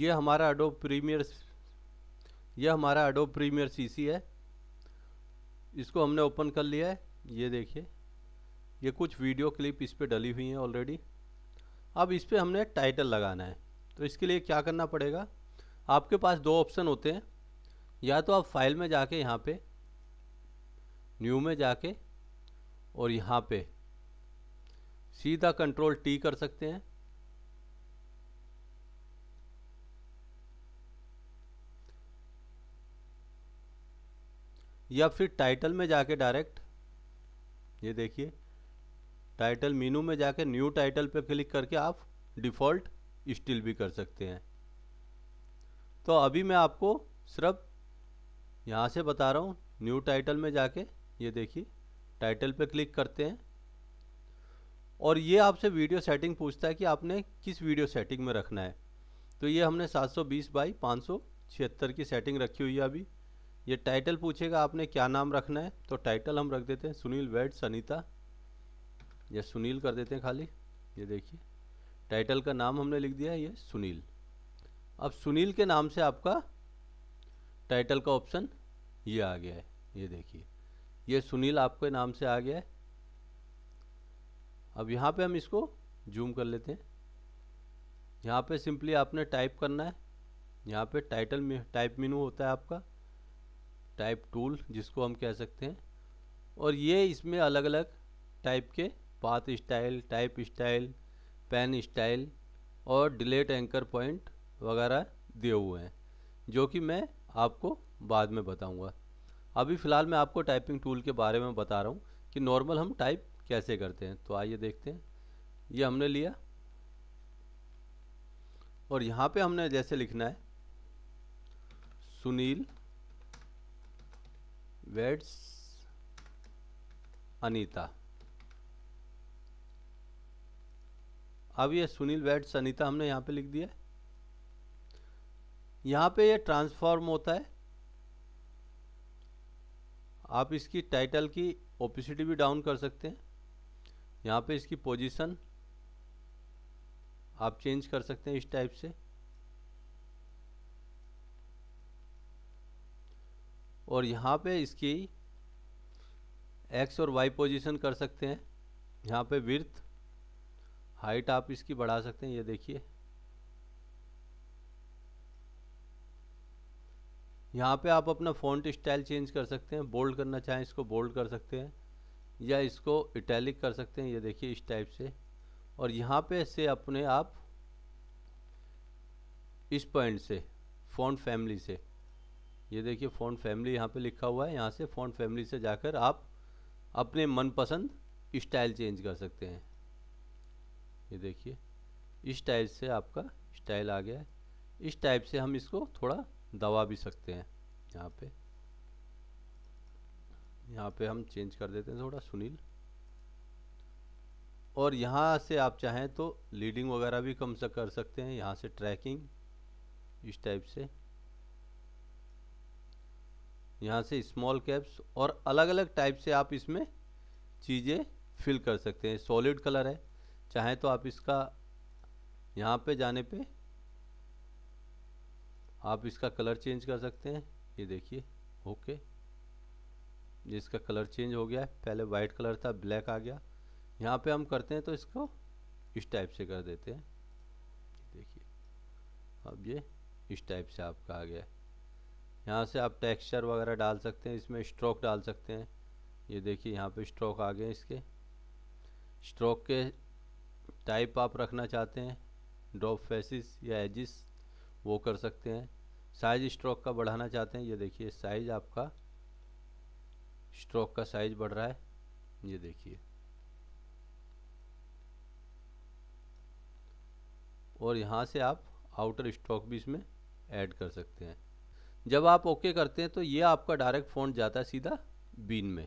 ये हमारा Adobe premiere ये हमारा अडोब प्रीमियर सीसी है इसको हमने ओपन कर लिया है ये देखिए ये कुछ वीडियो क्लिप इस पर डली हुई हैं ऑलरेडी अब इस पर हमने टाइटल लगाना है तो इसके लिए क्या करना पड़ेगा आपके पास दो ऑप्शन होते हैं या तो आप फाइल में जाके यहाँ पे न्यू में जाके और यहाँ पे सीधा कंट्रोल टी कर सकते हैं या फिर टाइटल में जाके डायरेक्ट ये देखिए टाइटल मीनू में जाके न्यू टाइटल पे क्लिक करके आप डिफ़ॉल्ट स्टिल भी कर सकते हैं तो अभी मैं आपको सिर्फ यहाँ से बता रहा हूँ न्यू टाइटल में जाके ये देखिए टाइटल पे क्लिक करते हैं और ये आपसे वीडियो सेटिंग पूछता है कि आपने किस वीडियो सेटिंग में रखना है तो ये हमने 720 सौ बाई पाँच की सेटिंग रखी हुई है अभी ये टाइटल पूछेगा आपने क्या नाम रखना है तो टाइटल हम रख देते हैं सुनील वेड सनीता ये सुनील कर देते हैं खाली ये देखिए टाइटल का नाम हमने लिख दिया है ये सुनील अब सुनील के नाम से आपका टाइटल का ऑप्शन ये आ गया है ये देखिए ये सुनील आपके नाम से आ गया है अब यहाँ पे हम इसको जूम कर लेते हैं यहाँ पे सिंपली आपने टाइप करना है यहाँ पे टाइटल में टाइप मीनू होता है आपका टाइप टूल जिसको हम कह सकते हैं और ये इसमें अलग अलग टाइप के path style type style pen style और डिलेट एंकर पॉइंट वगैरह दिए हुए हैं जो कि मैं आपको बाद में बताऊंगा अभी फ़िलहाल मैं आपको टाइपिंग टूल के बारे में बता रहा हूँ कि नॉर्मल हम टाइप कैसे करते हैं तो आइए देखते हैं ये हमने लिया और यहाँ पे हमने जैसे लिखना है सुनील वेड्स अनीता अब ये सुनील वेड्स अनीता हमने यहाँ पे लिख दिया यहाँ पे ये ट्रांसफॉर्म होता है आप इसकी टाइटल की ओपिसिटी भी डाउन कर सकते हैं यहाँ पे इसकी पोजीशन आप चेंज कर सकते हैं इस टाइप से और यहाँ पे इसकी एक्स और वाई पोजीशन कर सकते हैं यहाँ पे विर्थ हाइट आप इसकी बढ़ा सकते हैं ये देखिए यहाँ पे आप अपना फ़ॉन्ट स्टाइल चेंज कर सकते हैं बोल्ड करना चाहें इसको बोल्ड कर सकते हैं या इसको इटैलिक कर सकते हैं ये देखिए इस टाइप से और यहाँ पे से अपने आप इस पॉइंट से फ़ॉन्ट फैमिली से ये देखिए फोन फैमिली यहाँ पे लिखा हुआ है यहाँ से फ़ोन फैमिली से जाकर आप अपने मनपसंद स्टाइल चेंज कर सकते हैं ये देखिए इस टाइप से आपका स्टाइल आ गया है इस टाइप से हम इसको थोड़ा दबा भी सकते हैं यहाँ पे यहाँ पे हम चेंज कर देते हैं थोड़ा सुनील और यहाँ से आप चाहें तो लीडिंग वगैरह भी कम से कर सकते हैं यहाँ से ट्रैकिंग इस टाइप से यहाँ से स्मॉल कैप्स और अलग अलग टाइप से आप इसमें चीज़ें फिल कर सकते हैं सॉलिड कलर है चाहे तो आप इसका यहाँ पे जाने पे आप इसका कलर चेंज कर सकते हैं ये देखिए ओके ये इसका कलर चेंज हो गया है पहले वाइट कलर था ब्लैक आ गया यहाँ पे हम करते हैं तो इसको इस टाइप से कर देते हैं देखिए अब ये इस टाइप से आपका आ गया है यहाँ से आप टेक्सचर वगैरह डाल सकते हैं इसमें स्ट्रोक डाल सकते हैं ये देखिए यहाँ पे स्ट्रोक आ गए इसके स्ट्रोक के टाइप आप रखना चाहते हैं ड्रॉप फेसिस या एजिस वो कर सकते हैं साइज स्ट्रोक का बढ़ाना चाहते हैं ये देखिए साइज आपका स्ट्रोक का साइज बढ़ रहा है ये देखिए और यहाँ से आप आउटर स्ट्रोक भी इसमें ऐड कर सकते हैं जब आप ओके करते हैं तो ये आपका डायरेक्ट फोन जाता है सीधा बीन में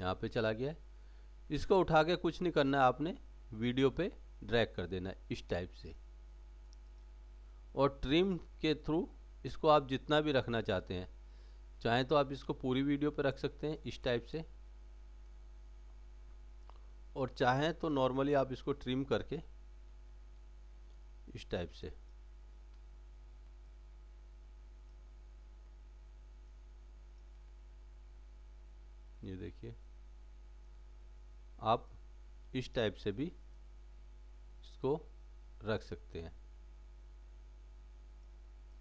यहाँ पे चला गया है इसको उठा के कुछ नहीं करना है आपने वीडियो पे ड्रैग कर देना है इस टाइप से और ट्रिम के थ्रू इसको आप जितना भी रखना चाहते हैं चाहें तो आप इसको पूरी वीडियो पे रख सकते हैं इस टाइप से और चाहें तो नॉर्मली आप इसको ट्रिम करके इस टाइप से ये देखिए आप इस टाइप से भी इसको रख सकते हैं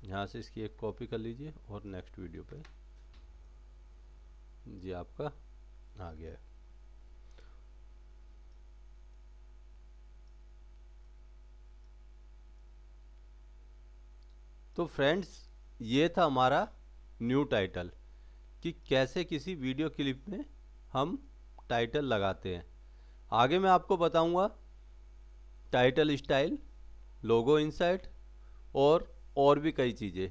यहाँ से इसकी एक कॉपी कर लीजिए और नेक्स्ट वीडियो पे जी आपका आ गया है तो फ्रेंड्स ये था हमारा न्यू टाइटल कि कैसे किसी वीडियो क्लिप में हम टाइटल लगाते हैं आगे मैं आपको बताऊंगा टाइटल स्टाइल लोगो इंसाइट और और भी कई चीज़ें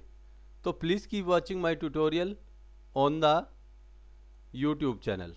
तो please keep watching my tutorial on the YouTube channel